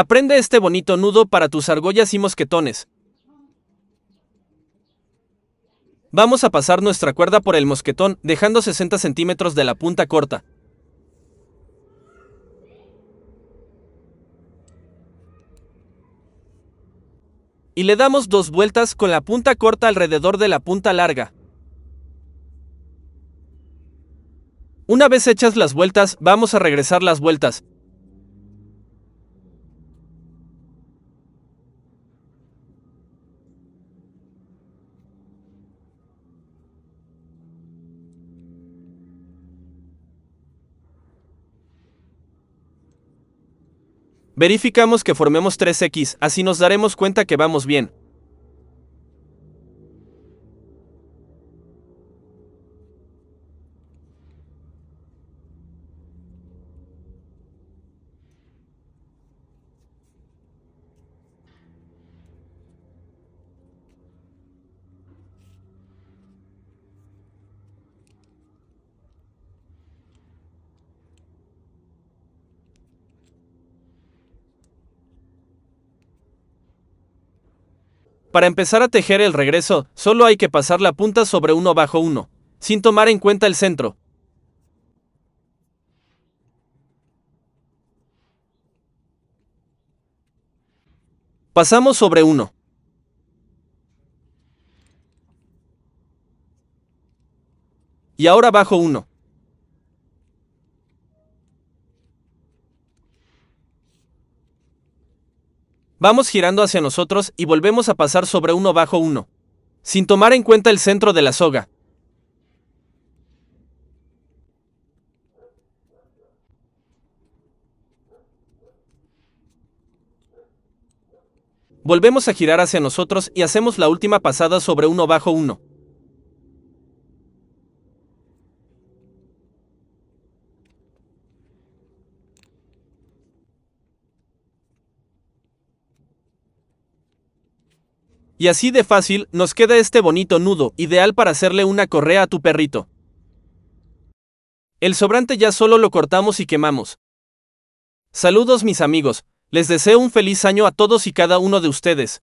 Aprende este bonito nudo para tus argollas y mosquetones. Vamos a pasar nuestra cuerda por el mosquetón, dejando 60 centímetros de la punta corta. Y le damos dos vueltas con la punta corta alrededor de la punta larga. Una vez hechas las vueltas, vamos a regresar las vueltas. Verificamos que formemos 3X, así nos daremos cuenta que vamos bien. Para empezar a tejer el regreso, solo hay que pasar la punta sobre uno bajo uno, sin tomar en cuenta el centro. Pasamos sobre uno. Y ahora bajo uno. Vamos girando hacia nosotros y volvemos a pasar sobre uno bajo uno, sin tomar en cuenta el centro de la soga. Volvemos a girar hacia nosotros y hacemos la última pasada sobre uno bajo uno. Y así de fácil nos queda este bonito nudo, ideal para hacerle una correa a tu perrito. El sobrante ya solo lo cortamos y quemamos. Saludos mis amigos, les deseo un feliz año a todos y cada uno de ustedes.